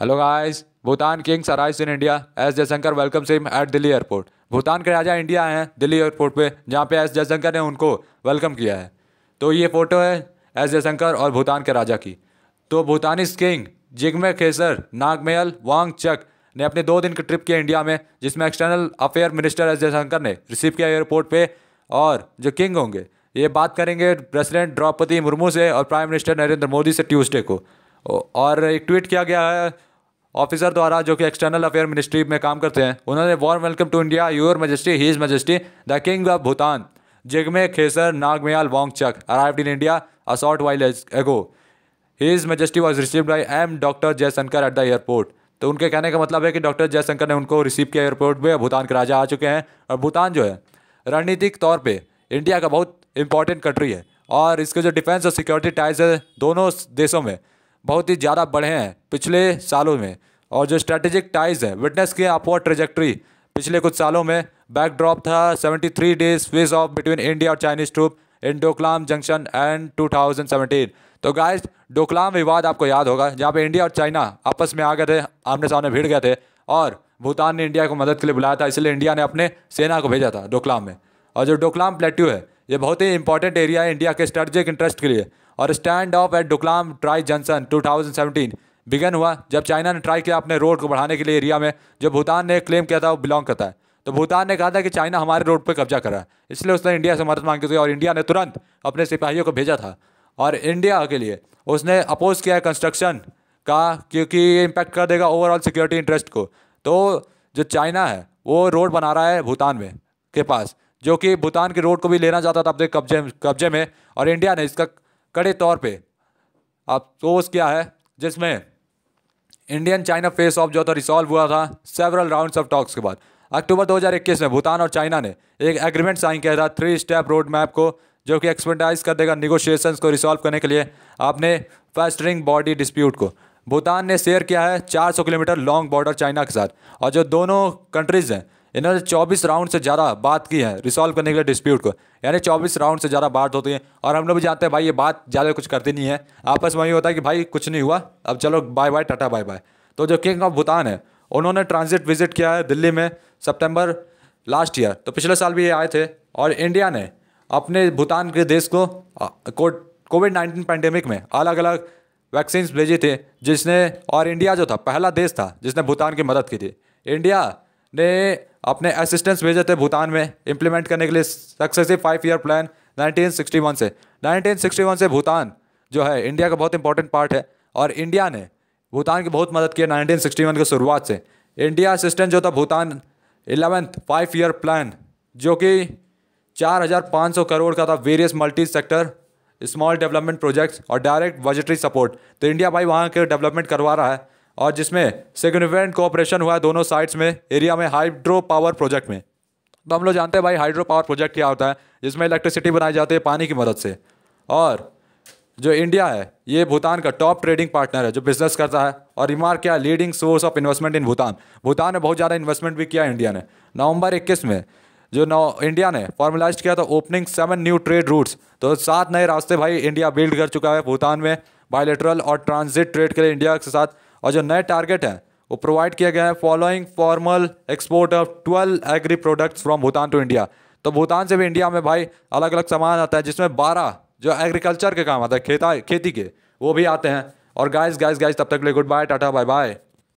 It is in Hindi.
hello guys Bhutan kings arrives in India S Jaishankar welcome him at Delhi airport Bhutan के राजा इंडिया हैं दिल्ली एयरपोर्ट पे जहाँ पे एस जयशंकर ने उनको वेलकम किया है तो ये फ़ोटो है एस जयशंकर और भूटान के राजा की तो भूटानिस किंग जिगमे खेसर नागमेल वांग चक ने अपने दो दिन की ट्रिप किया इंडिया में जिसमें external affair minister S Jaishankar ने रिसीव किया एयरपोर्ट पर और जो किंग होंगे ये बात करेंगे प्रेसिडेंट द्रौपदी मुर्मू से और प्राइम मिनिस्टर नरेंद्र मोदी से ट्यूजडे को और एक ट्वीट किया गया है ऑफिसर द्वारा जो कि एक्सटर्नल अफेयर मिनिस्ट्री में काम करते हैं उन्होंने warm welcome to India your majesty his majesty the king of Bhutan Jigme Khesar Namgyel Chuck arrived in India a short while ago his majesty was receive by M doctor Jaishankar at the airport तो उनके कहने का मतलब है कि डॉक्टर जयशंकर ने उनको रिसीव किया एयरपोर्ट में भूटान के राजा आ चुके हैं और भूटान जो है रणनीतिक तौर पर इंडिया का बहुत इंपॉर्टेंट कंट्री है और इसके जो डिफेंस और सिक्योरिटी टाइज है दोनों देशों में बहुत ही ज़्यादा बढ़े हैं पिछले सालों में और जो स्ट्रैटेजिक टाइज है विटनेस किए अपवर्ड ट्रेजेक्ट्री पिछले कुछ सालों में बैकड्रॉप था 73 days face off between India और Chinese troop in Doklam junction and 2017 तो गाइस डोकलाम विवाद आपको याद होगा जहाँ पे इंडिया और चाइना आपस में आ गए थे आमने सामने भिड़ गए थे और भूटान ने इंडिया को मदद के लिए बुलाया था इसलिए इंडिया ने अपने सेना को भेजा था डोकलाम में और जो डोकलाम प्लेट्यू है ये बहुत ही इंपॉर्टेंट एरिया है इंडिया के स्ट्रेटेजिक इंटरेस्ट के लिए और standoff at Doklam tri junction 2017 began हुआ जब चाइना ने ट्राई किया अपने रोड को बढ़ाने के लिए एरिया में जो भूटान ने क्लेम किया था वो बिलोंग करता है तो भूटान ने कहा था कि चाइना हमारे रोड पर कब्जा कर रहा है इसलिए उसने इंडिया से मदद मांगी थी और इंडिया ने तुरंत अपने सिपाहियों को भेजा था और इंडिया के लिए उसने अपोज किया कंस्ट्रक्शन का क्योंकि ये इम्पैक्ट कर देगा ओवरऑल सिक्योरिटी इंटरेस्ट को तो जो चाइना है वो रोड बना रहा है भूटान में के पास जो कि भूटान के रोड को भी लेना चाहता था अपने कब्जे कब्जे में और इंडिया ने इसका कड़े तौर पे अफसोस क्या है जिसमें इंडियन चाइना फेस ऑफ जो था रिसॉल्व हुआ था सेवरल राउंड्स ऑफ टॉक्स के बाद अक्टूबर 2021 में भूटान और चाइना ने एक एग्रीमेंट साइन किया था थ्री स्टेप रोड मैप को जो कि एक्सपर्टाइज कर देगा निगोशिएशन को रिसॉल्व करने के लिए आपने फर्स्टरिंग बॉडी डिस्प्यूट को भूटान ने शेयर किया है 400 किलोमीटर लॉन्ग बॉर्डर चाइना के साथ और जो दोनों कंट्रीज़ हैं इन्होंने चौबीस राउंड से ज़्यादा बात की है रिसॉल्व करने के लिए डिस्प्यूट को यानी चौबीस राउंड से ज़्यादा बात होती है और हम लोग भी जानते हैं भाई ये बात ज़्यादा कुछ करती नहीं है आपस में वही होता है कि भाई कुछ नहीं हुआ अब चलो bye bye tata bye bye तो जो किंग ऑफ भूतान है उन्होंने ट्रांजिट विजिट किया है दिल्ली में सप्टेम्बर लास्ट ईयर तो पिछले साल भी ये आए थे और इंडिया ने अपने भूटान के देश को कोविड नाइन्टीन पैंडेमिक में अलग अलग वैक्सीन्स भेजी थी जिसने और इंडिया जो था पहला देश था जिसने भूटान की मदद की थी इंडिया ने अपने असिस्टेंट्स भेजे थे भूटान में इम्प्लीमेंट करने के लिए successive five year plan nineteen से नाइनटीन से भूटान जो है इंडिया का बहुत इंपॉर्टेंट पार्ट है और इंडिया ने भूटान की बहुत मदद की है वन की शुरुआत से इंडिया असिस्टेंट जो था Bhutan eleventh five year plan जो कि चार हजार पाँच सौ करोड़ का था various multi sector small development projects और डायरेक्ट बजटरी सपोर्ट तो इंडिया भाई वहाँ के डेवलपमेंट करवा रहा है और जिसमें सिग्निफिकेंट कोऑपरेशन हुआ है दोनों साइड्स में एरिया में हाइड्रो पावर प्रोजेक्ट में तो हम लोग जानते हैं भाई हाइड्रो पावर प्रोजेक्ट क्या होता है जिसमें इलेक्ट्रिसिटी बनाई जाती है पानी की मदद से और जो इंडिया है ये भूटान का टॉप ट्रेडिंग पार्टनर है जो बिजनेस करता है और रिमार्क क्या leading source of investment in Bhutan Bhutan ने बहुत ज़्यादा इन्वेस्टमेंट भी किया इंडिया ने नवंबर इक्कीस में जो नौ इंडिया ने फॉर्मलाइज किया था opening seven new trade routes तो सात नए रास्ते भाई इंडिया बिल्ड कर चुका है भूटान में बायोलेटरल और ट्रांजिट ट्रेड के लिए इंडिया के साथ और जो नए टारगेट हैं वो प्रोवाइड किया गया है following formal export of twelve agri products from Bhutan to India तो भूटान से भी इंडिया में भाई अलग अलग सामान आता है जिसमें बारह जो एग्रीकल्चर के काम आता है खेता खेती के वो भी आते हैं और गाइस गाइस गाइस तब तक के लिए goodbye tata bye bye